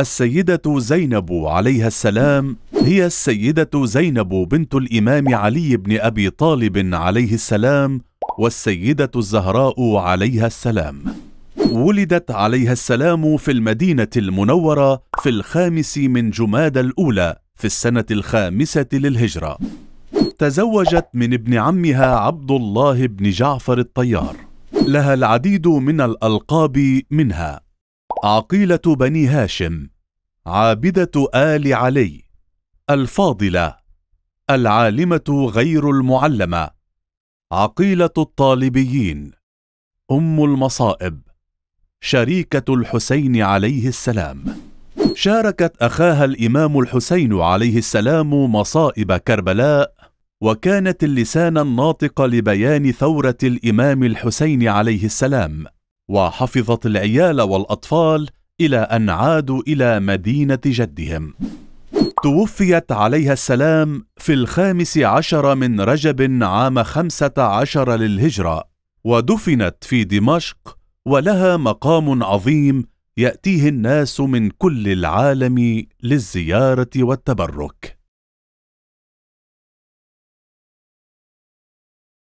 السيدة زينب عليها السلام هي السيدة زينب بنت الإمام علي بن أبي طالب عليه السلام والسيدة الزهراء عليها السلام ولدت عليها السلام في المدينة المنورة في الخامس من جماد الأولى في السنة الخامسة للهجرة تزوجت من ابن عمها عبد الله بن جعفر الطيار لها العديد من الألقاب منها عقيلة بني هاشم عابدة آل علي الفاضلة العالمة غير المعلمة عقيلة الطالبيين أم المصائب شريكة الحسين عليه السلام شاركت أخاها الإمام الحسين عليه السلام مصائب كربلاء وكانت اللسان الناطق لبيان ثورة الإمام الحسين عليه السلام وحفظت العيال والأطفال إلى أن عادوا إلى مدينة جدهم توفيت عليها السلام في الخامس عشر من رجب عام خمسة عشر للهجرة ودفنت في دمشق ولها مقام عظيم يأتيه الناس من كل العالم للزيارة والتبرك